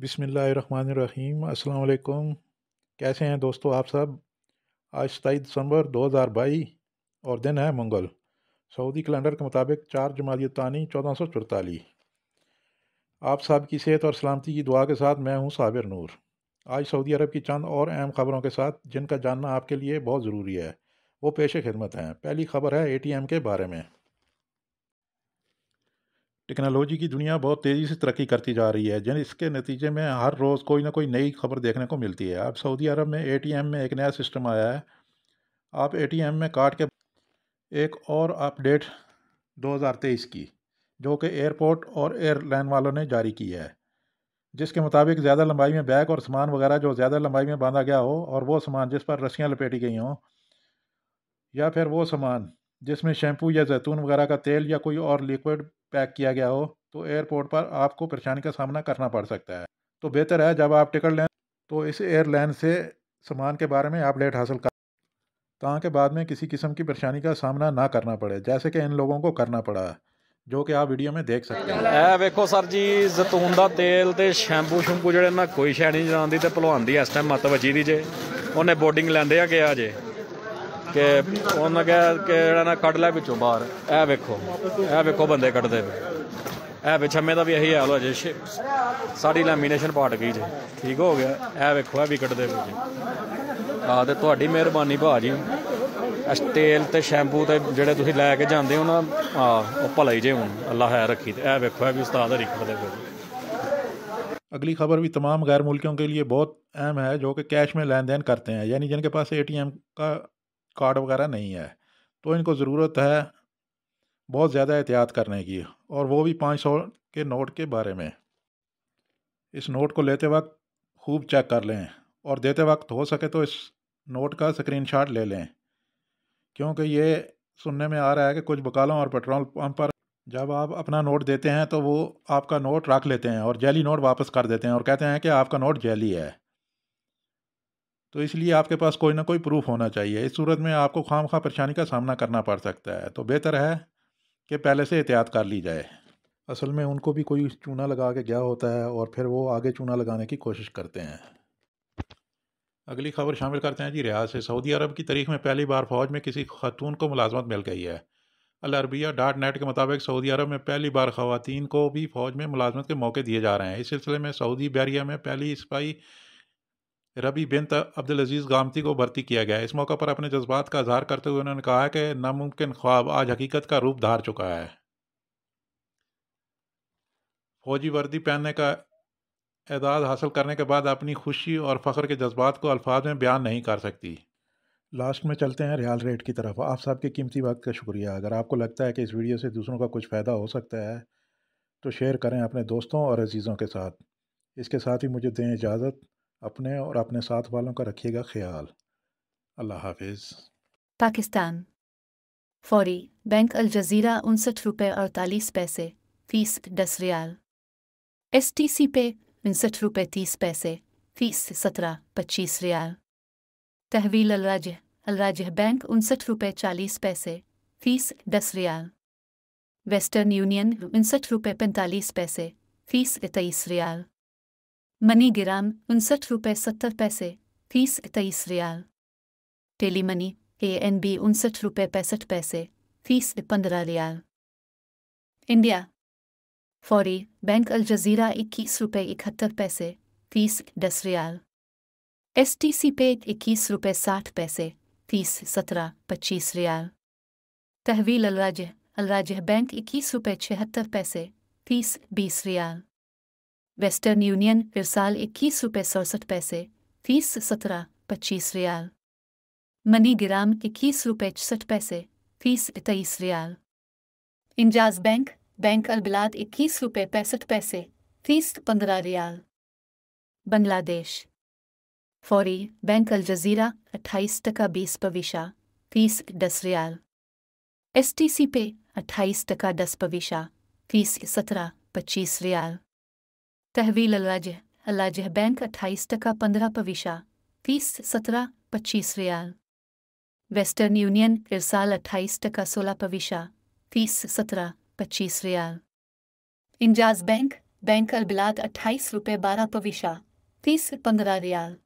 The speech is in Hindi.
बिसमीम् अल्लाम कैसे हैं दोस्तों आप सब आज सताईस दिसंबर 2022 और दिन है मंगल सऊदी कैलेंडर के मुताबिक चार जमालियतानी चौदह सौ चौतालीस आप साहब की सेहत और सलामती की दुआ के साथ मैं हूं साबिर नूर आज सऊदी अरब की चंद और अहम खबरों के साथ जिनका जानना आपके लिए बहुत ज़रूरी है वो पेश खिदमत हैं पहली खबर है ए के बारे में टेक्नोलॉजी की दुनिया बहुत तेज़ी से तरक्की करती जा रही है जिन इसके नतीजे में हर रोज़ कोई ना कोई नई खबर देखने को मिलती है अब सऊदी अरब में एटीएम में एक नया सिस्टम आया है आप एटीएम में काट के एक और अपडेट 2023 की जो कि एयरपोर्ट और एयरलाइन वालों ने जारी की है जिसके मुताबिक ज़्यादा लंबाई में बैग और सामान वगैरह जो ज़्यादा लंबाई में बांधा गया हो और वो सामान जिस पर रस्सियाँ लपेटी गई हों या फिर वो सामान जिसमें शैम्पू या जैतून वगैरह का तेल या कोई और लिक्विड पैक किया गया हो तो एयरपोर्ट पर आपको परेशानी का सामना करना पड़ सकता है तो बेहतर है जब आप टिकट लें तो इस एयरलाइन से सामान के बारे में अपडेट हासिल कर ताकि बाद में किसी किस्म की परेशानी का सामना ना करना पड़े जैसे कि इन लोगों को करना पड़ा जो कि आप वीडियो में देख सकते हैं ਹੋ सर जी ਸਰ ਜੀ ਜ਼ੈਤੂਨ ਦਾ ਤੇਲ ਤੇ ਸ਼ੈਂਪੂ ਸ਼ੈਂਪੂ ਜਿਹੜੇ ਨਾ ਕੋਈ तो ਨਹੀਂ इस टाइम मत बची दी जे उन्हें बोर्डिंग लेंदे गया जे ਕਿ ਉਹਨਾਂ ਕਿਹਾ ਕਿ ਜਿਹੜਾ ਨਾ ਕੱਢ ਲੈ ਵਿੱਚੋਂ ਬਾਹਰ ਇਹ ਵੇਖੋ ਇਹ ਵੇਖੋ ਬੰਦੇ ਕੱਢਦੇ ਪਏ ਇਹ ਵਿਛਮੇ ਦਾ ਵੀ ਇਹੀ ਹਾਲ ਹੋ ਜੇ ਸਾਡੀ ਲੈਮੀਨੇਸ਼ਨ ਪਾਟ ਗਈ ਜੀ ਠੀਕ ਹੋ ਗਿਆ ਇਹ ਵੇਖੋ ਇਹ ਵੀ ਕੱਢਦੇ ਪਏ ਆ ਤੇ ਤੁਹਾਡੀ ਮਿਹਰਬਾਨੀ ਭਾਜੀ ਤੇਲ ਤੇ ਸ਼ੈਂਪੂ ਤੇ ਜਿਹੜੇ ਤੁਸੀਂ ਲੈ ਕੇ ਜਾਂਦੇ ਹੋ ਨਾ ਆ ਉਹ ਭਲਾਈ ਜੇ ਹੁਣ ਅੱਲਾਹ ਹੈ ਰੱਖੀ ਤੇ ਇਹ ਵੇਖੋ ਇਹ ਵੀ ਉਸਤਾਦ ਹਰੀ ਕੱਢਦੇ ਅਗਲੀ ਖਬਰ ਵੀ भी तमाम गैर ਕੇ के ਬਹੁਤ बहुत ਹੈ ਜੋ ਕਿ ਕੈਸ਼ कैश ਲੈਣ ਦੇਣ ਕਰਤੇ करते ਯਾਨੀ यानी ਕੇ ਪਾਸ ਏਟੀਐਮ ਕਾ कार्ड वगैरह नहीं है तो इनको ज़रूरत है बहुत ज़्यादा एहतियात करने की और वो भी पाँच सौ के नोट के बारे में इस नोट को लेते वक्त खूब चेक कर लें और देते वक्त हो सके तो इस नोट का स्क्रीनशॉट ले लें क्योंकि ये सुनने में आ रहा है कि कुछ बकालों और पेट्रोल पम्प पर जब आप अपना नोट देते हैं तो वो आपका नोट रख लेते हैं और जैली नोट वापस कर देते हैं और कहते हैं कि आपका नोट जैली है तो इसलिए आपके पास कोई ना कोई प्रूफ होना चाहिए इस सूरत में आपको खाम खा परेशानी का सामना करना पड़ सकता है तो बेहतर है कि पहले से एहतियात कर ली जाए असल में उनको भी कोई चूना लगा के गया होता है और फिर वो आगे चूना लगाने की कोशिश करते हैं अगली खबर शामिल करते हैं जी रियाज से सऊदी अरब की तारीख में पहली बार फ़ौज में किसी खातून को मुलाजमत मिल गई है अलरबिया डाट डॉट नेट के मुताबिक सऊदी अरब में पहली बार खातन को भी फ़ौज में मुलाजमत के मौके दिए जा रहे हैं इस सिलसिले में सऊदी बैरिया में पहली स्पाई रबी बिन अजीज़ गामती को भर्ती किया गया इस मौके पर अपने जज्बात का इजहार करते हुए उन्होंने कहा कि नामुमकिन ख्वाब आज हकीकत का रूप धार चुका है फौजी वर्दी पहनने का एजाज़ हासिल करने के बाद अपनी खुशी और फ़ख्र के जज्बात को अल्फाज में बयान नहीं कर सकती लास्ट में चलते हैं रियाल रेट की तरफ आप साहब के कीमती वक्त का शुक्रिया अगर आपको लगता है कि इस वीडियो से दूसरों का कुछ फ़ायदा हो सकता है तो शेयर करें अपने दोस्तों और अजीज़ों के साथ इसके साथ ही मुझे दें इजाज़त अपने और अपने साथ वालों का रखिएगा ख्याल अल्लाह हाफिज पाकिस्तान फौरी बैंक अल जजीरा उनसठ रुपये अड़तालीस पैसे फीस दस रियाल एस टी सी पे उनसठ रुपये तीस पैसे फीस सत्रह पच्चीस रियाल तहवील अलराज अलराज बैंक उनसठ रुपये चालीस पैसे फीस दस रियाल वेस्टर्न यूनियन उनसठ रुपये पैंतालीस पैसे फीस तेईस रियाल मनी ग्राम उनसठ रुपये सत्तर पैसे फीस तेईस रियाल tele money A N B उनसठ रुपये पैंसठ पैसे फीस पंद्रह रियाल इंडिया फौरी बैंक अल जजीरा इक्कीस रुपये इकहत्तर पैसे फीस दस रियाल एस टी सी पे इक्कीस रुपये साठ पैसे फीस सत्रह पच्चीस रियाल तहवील अलराज अलराज बैंक इक्कीस रुपये छिहत्तर पैसे फीस बीस रियाल वेस्टर्न यूनियन फिर साल इक्कीस रुपये सड़सठ पैसे फीस सत्रह पच्चीस रियाल मनीग्राम इक्कीस रुपये छसठ पैसे फीस तेईस रियाल इंजाज बैंक बैंक अलबिलात इक्कीस रुपये पैंसठ पैसे फीस पंद्रह रियाल बांग्लादेश फौरी बैंक अल जजीरा अट्ठाईस टका बीस पविशा फीस दस रियाल एस टी सी पे अट्ठाईस टका दस पविशा फीस सत्रह पच्चीस रियाल तहवील अल्लाजह अल्लाजह बैंक अट्ठाईस टका पंद्रह पविशा तीस सत्रह पच्चीस रियाल वेस्टर्न यूनियन इरसाल अट्ठाईस टका सोलह पविशा तीस सत्रह पच्चीस रियाल इंजाज बैंक बैंक अलबिलात अट्ठाईस रुपये बारह पविशा तीस पंद्रह रियाल